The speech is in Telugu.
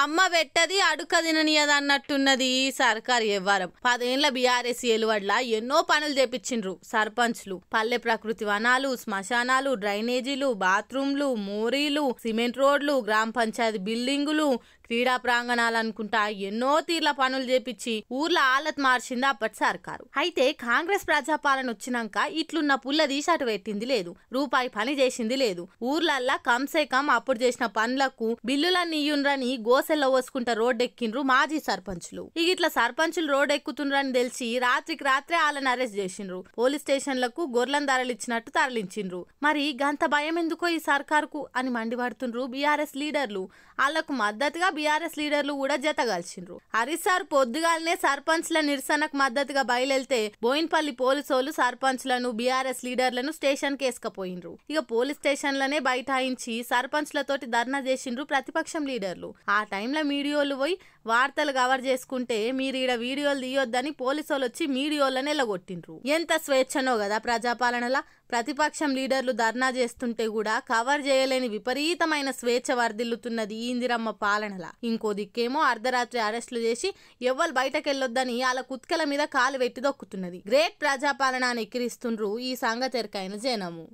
అమ్మ పెట్టది అడుక తిననియదు అన్నట్టున్నది ఈ సర్కారు వ్యవహారం పదేళ్ల బీఆర్ఎస్ ఎలువడ్ల ఎన్నో పనులు చేపించిండ్రు సర్పంచ్లు పల్లె ప్రకృతి వనాలు శ్మశానాలు డ్రైనేజీలు బాత్రూంలు మోరీలు సిమెంట్ రోడ్లు గ్రామ పంచాయతీ బిల్డింగులు క్రీడా ప్రాంగణాలు అనుకుంటా ఎన్నో తీర్ల పనులు చేపించి ఊర్ల ఆలత్ మార్చింది అప్పటి సర్కారు అయితే కాంగ్రెస్ ప్రజాపాలన వచ్చినాక ఇట్లున్న పుల్ల దీశాటు పెట్టింది లేదు రూపాయి పని చేసింది లేదు ఊర్లల్లా కంసే కమ్ అప్పుడు చేసిన పనులకు బిల్లులన్నీ ఇయ్యుండ్రని గోసెల్ల రోడ్ ఎక్కిండ్రు మాజీ సర్పంచులు ఇక ఇట్లా సర్పంచులు రోడ్ ఎక్కుతుండ్రని తెలిసి రాత్రికి రాత్రే వాళ్ళని అరెస్ట్ చేసిండ్రు పోలీస్ స్టేషన్లకు గొర్రెలను తరలిచ్చినట్టు తరలించిండ్రు మరి గంత భయం ఎందుకో ఈ సర్కారుకు అని మండిపడుతుండ్రు బీఆర్ఎస్ లీడర్లు వాళ్లకు మద్దతుగా బీఆర్ఎస్ లీడర్లు కూడా జత హరిసార్ హరీష్ సార్ పొద్దుగాలనే సర్పంచ్ల నిరసనకు మద్దతుగా బయలెళ్తే బోయిన్పల్లి పోలీసోలు సర్పంచ్లను బీఆర్ఎస్ లీడర్లను స్టేషన్ కేసుకపోయిండ్రు ఇక పోలీస్ స్టేషన్లనే బైఠాయించి సర్పంచ్లతోటి ధర్నా చేసిండ్రు ప్రతిపక్షం లీడర్లు ఆ టైంలో మీడియోలు పోయి వార్తలు కవర్ చేసుకుంటే మీరు ఈడ వీడియోలు తీయొద్దని పోలీసులు వచ్చి మీడియోలను కొట్టిండ్రు ఎంత స్వేచ్ఛనో కదా ప్రజాపాలనలా ప్రతిపక్షం లీడర్లు ధర్నా చేస్తుంటే కూడా కవర్ చేయలేని విపరీతమైన స్వేచ్ఛ వర్ధిల్లుతున్నది ఈ ఇందిరమ్మ పాలనల ఇంకో దిక్కేమో అర్ధరాత్రి అరెస్టులు చేసి ఎవ్వరు బయటకెళ్ళొద్దని అలా కుత్కల మీద కాలు పెట్టి దొక్కుతున్నది గ్రేట్ ప్రజాపాలన అని ఎక్కిరిస్తుండ్రు ఈ సంగతెరకైన జనము